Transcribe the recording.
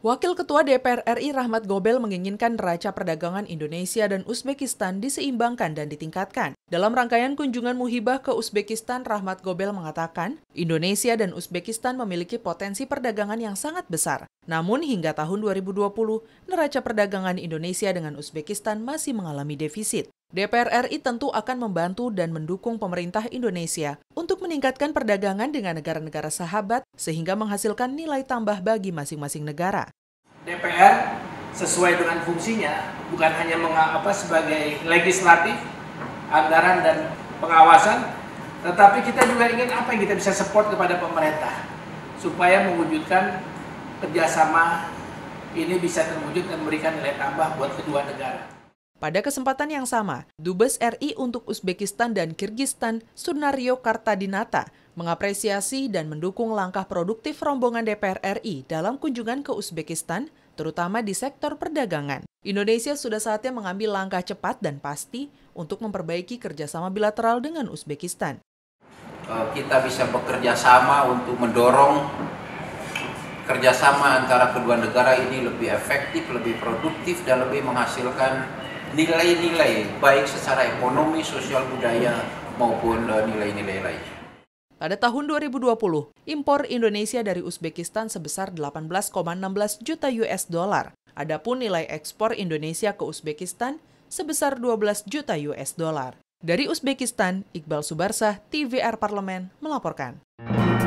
Wakil Ketua DPR RI Rahmat Gobel menginginkan neraca perdagangan Indonesia dan Uzbekistan diseimbangkan dan ditingkatkan. Dalam rangkaian kunjungan muhibah ke Uzbekistan, Rahmat Gobel mengatakan, Indonesia dan Uzbekistan memiliki potensi perdagangan yang sangat besar. Namun hingga tahun 2020, neraca perdagangan Indonesia dengan Uzbekistan masih mengalami defisit. DPR RI tentu akan membantu dan mendukung pemerintah Indonesia untuk meningkatkan perdagangan dengan negara-negara sahabat sehingga menghasilkan nilai tambah bagi masing-masing negara. DPR sesuai dengan fungsinya bukan hanya mengapa sebagai legislatif, anggaran dan pengawasan, tetapi kita juga ingin apa yang kita bisa support kepada pemerintah supaya mewujudkan kerjasama ini bisa terwujud dan memberikan nilai tambah buat kedua negara. Pada kesempatan yang sama, Dubes RI untuk Uzbekistan dan Kirgistan, Sunario Kartadinata, mengapresiasi dan mendukung langkah produktif rombongan DPR RI dalam kunjungan ke Uzbekistan, terutama di sektor perdagangan. Indonesia sudah saatnya mengambil langkah cepat dan pasti untuk memperbaiki kerjasama bilateral dengan Uzbekistan. Eh, kita bisa bekerja sama untuk mendorong kerjasama antara kedua negara ini lebih efektif, lebih produktif, dan lebih menghasilkan nilai-nilai baik secara ekonomi, sosial budaya maupun eh, nilai-nilai lain. Pada tahun 2020, impor Indonesia dari Uzbekistan sebesar 18,16 juta US dollar. Adapun nilai ekspor Indonesia ke Uzbekistan sebesar 12 juta US dollar. Dari Uzbekistan, Iqbal Subarsah, TVR Parlemen melaporkan.